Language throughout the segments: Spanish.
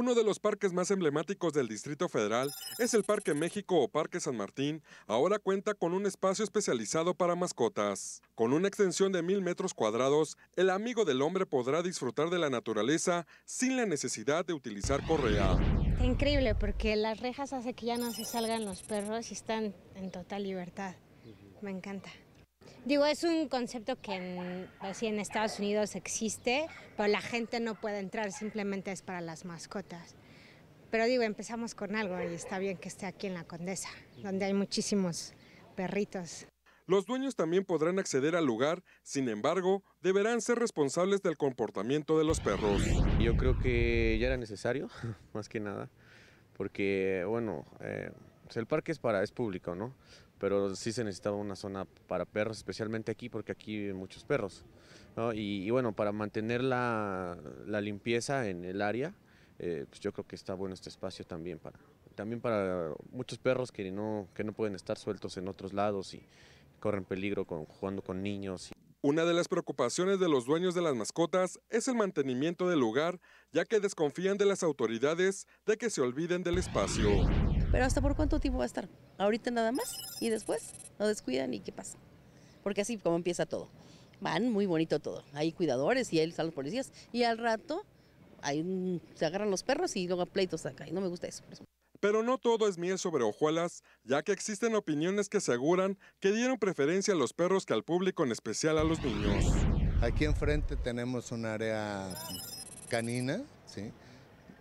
Uno de los parques más emblemáticos del Distrito Federal es el Parque México o Parque San Martín. Ahora cuenta con un espacio especializado para mascotas. Con una extensión de mil metros cuadrados, el amigo del hombre podrá disfrutar de la naturaleza sin la necesidad de utilizar correa. Increíble, porque las rejas hace que ya no se salgan los perros y están en total libertad. Me encanta. Digo, es un concepto que en, así en Estados Unidos existe, pero la gente no puede entrar, simplemente es para las mascotas. Pero digo, empezamos con algo y está bien que esté aquí en la Condesa, donde hay muchísimos perritos. Los dueños también podrán acceder al lugar, sin embargo, deberán ser responsables del comportamiento de los perros. Yo creo que ya era necesario, más que nada, porque, bueno, eh, pues, el parque es para es público, ¿no? Pero sí se necesitaba una zona para perros, especialmente aquí, porque aquí viven muchos perros. Y, bueno, para mantener la, limpieza en el área, eh, pues yo creo que está bueno este espacio también para, también para muchos perros que no, que no pueden estar sueltos en otros lados y corren peligro con, jugando con niños. Una de las preocupaciones de los dueños de las mascotas es el mantenimiento del lugar, ya que desconfían de las autoridades de que se olviden del espacio. Pero ¿hasta por cuánto tiempo va a estar? Ahorita nada más y después no descuidan y qué pasa. Porque así como empieza todo. Van muy bonito todo. Hay cuidadores y ahí están los policías. Y al rato hay mm, se agarran los perros y luego pleitos acá. Y no me gusta eso. Pero no todo es miel sobre hojuelas, ya que existen opiniones que aseguran que dieron preferencia a los perros que al público, en especial a los niños. Aquí enfrente tenemos un área canina, ¿sí?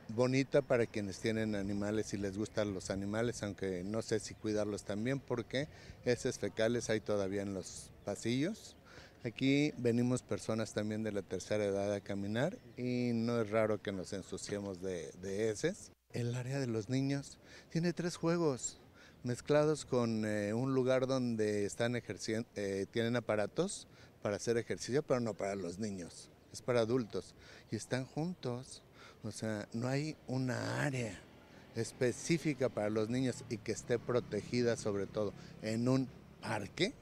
bonita para quienes tienen animales y les gustan los animales, aunque no sé si cuidarlos también porque heces fecales hay todavía en los pasillos. Aquí venimos personas también de la tercera edad a caminar y no es raro que nos ensuciemos de, de heces. El área de los niños tiene tres juegos mezclados con eh, un lugar donde están eh, tienen aparatos para hacer ejercicio, pero no para los niños, es para adultos y están juntos. O sea, no hay una área específica para los niños y que esté protegida sobre todo en un parque.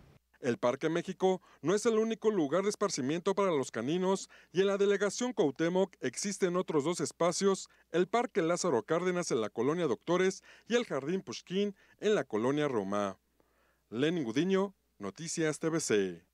El Parque México no es el único lugar de esparcimiento para los caninos y en la delegación Cuauhtémoc existen otros dos espacios, el Parque Lázaro Cárdenas en la colonia Doctores y el Jardín Pushkin en la colonia Roma. Lenin Gudiño, Noticias TVC.